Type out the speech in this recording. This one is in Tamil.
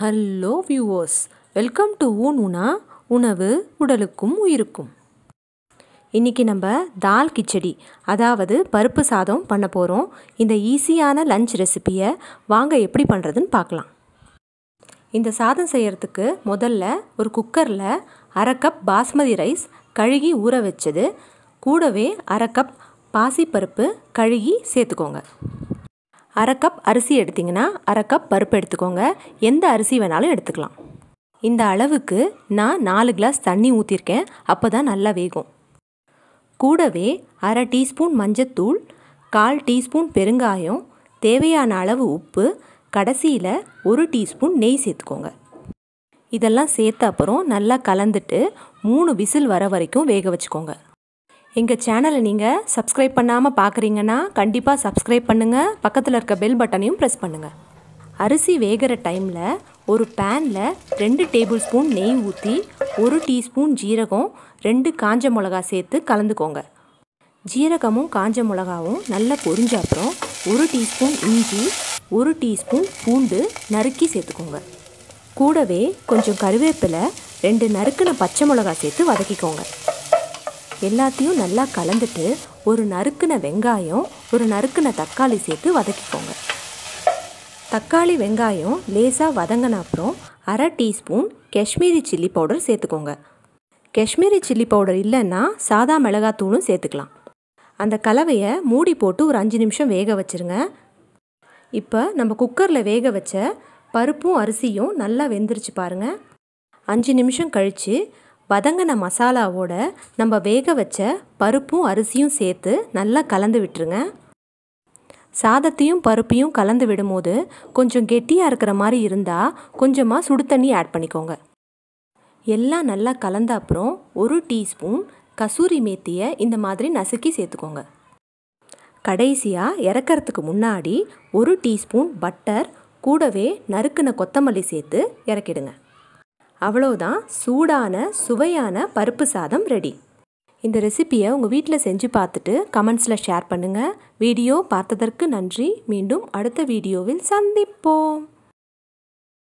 ஹலோ வியூவர்ஸ் வெல்கம் டு ஊன் உணா உணவு உடலுக்கும் உயிருக்கும் இன்றைக்கி நம்ம தால் கிச்சடி அதாவது பருப்பு சாதம் பண்ண போகிறோம் இந்த ஈஸியான லஞ்ச் ரெசிப்பியை வாங்க எப்படி பண்ணுறதுன்னு பார்க்கலாம் இந்த சாதம் செய்கிறதுக்கு முதல்ல ஒரு குக்கரில் அரை கப் பாஸ்மதி ரைஸ் கழுகி ஊற வச்சது கூடவே அரை கப் பாசிப்பருப்பு கழுகி சேர்த்துக்கோங்க அரை கப் அரிசி எடுத்திங்கன்னா அரை கப் பருப்பு எடுத்துக்கோங்க எந்த அரிசி வேணாலும் எடுத்துக்கலாம் இந்த அளவுக்கு நான் நாலு கிளாஸ் தண்ணி ஊற்றிருக்கேன் அப்போ தான் நல்லா வேகும் கூடவே அரை டீஸ்பூன் மஞ்சத்தூள் கால் டீஸ்பூன் பெருங்காயம் தேவையான அளவு உப்பு கடைசியில் ஒரு டீஸ்பூன் நெய் சேர்த்துக்கோங்க இதெல்லாம் சேர்த்த அப்புறம் நல்லா கலந்துட்டு மூணு விசில் வர வரைக்கும் வேக வச்சுக்கோங்க எங்கள் சேனலை நீங்கள் சப்ஸ்கிரைப் பண்ணாமல் பார்க்குறீங்கன்னா கண்டிப்பாக சப்ஸ்கிரைப் பண்ணுங்கள் பக்கத்தில் இருக்க பெல் பட்டனையும் ப்ரெஸ் பண்ணுங்கள் அரிசி வேகிற டைமில் ஒரு பேனில் ரெண்டு டேபிள் ஸ்பூன் நெய் ஊற்றி ஒரு டீஸ்பூன் ஜீரகம் ரெண்டு காஞ்ச மிளகா சேர்த்து கலந்துக்கோங்க ஜீரகமும் காஞ்ச மிளகாவும் நல்லா பொறிஞ்ச அப்புறம் ஒரு டீஸ்பூன் இஞ்சி ஒரு டீஸ்பூன் பூண்டு நறுக்கி சேர்த்துக்கோங்க கூடவே கொஞ்சம் கருவேப்பிலை ரெண்டு நறுக்கின பச்சை மிளகா சேர்த்து வதக்கிக்கோங்க எல்லாத்தையும் நல்லா கலந்துட்டு ஒரு நறுக்குன வெங்காயம் ஒரு நறுக்குன தக்காளி சேர்த்து வதக்கிக்கோங்க தக்காளி வெங்காயம் லேசாக வதங்கின அப்புறம் அரை டீஸ்பூன் காஷ்மீரி சில்லி பவுடர் சேர்த்துக்கோங்க காஷ்மீரி சில்லி பவுடர் இல்லைன்னா சாதா மிளகாத்தூளும் சேர்த்துக்கலாம் அந்த கலவையை மூடி போட்டு ஒரு அஞ்சு நிமிஷம் வேக வச்சுருங்க இப்போ நம்ம குக்கரில் வேக வச்ச பருப்பும் அரிசியும் நல்லா வெந்துருச்சு பாருங்கள் அஞ்சு நிமிஷம் கழித்து வதங்கின மசாலாவோட நம்ம வேக வச்ச பருப்பும் அரிசியும் சேர்த்து நல்லா கலந்து விட்டுருங்க சாதத்தையும் பருப்பையும் கலந்து விடும்போது கொஞ்சம் கெட்டியாக இருக்கிற மாதிரி இருந்தால் கொஞ்சமாக சுடு தண்ணி ஆட் பண்ணிக்கோங்க எல்லாம் நல்லா கலந்த அப்புறம் ஒரு டீஸ்பூன் கசூரி மேத்தியை இந்த மாதிரி நசுக்கி சேர்த்துக்கோங்க கடைசியாக இறக்கிறதுக்கு முன்னாடி ஒரு டீஸ்பூன் பட்டர் கூடவே நறுக்குன கொத்தமல்லி சேர்த்து இறக்கிடுங்க அவ்வளோதான் சூடான சுவையான பருப்பு சாதம் ரெடி இந்த ரெசிப்பியை உங்கள் வீட்டில் செஞ்சு பார்த்துட்டு கமெண்ட்ஸில் ஷேர் பண்ணுங்கள் வீடியோ பார்த்ததற்கு நன்றி மீண்டும் அடுத்த வீடியோவில் சந்திப்போம்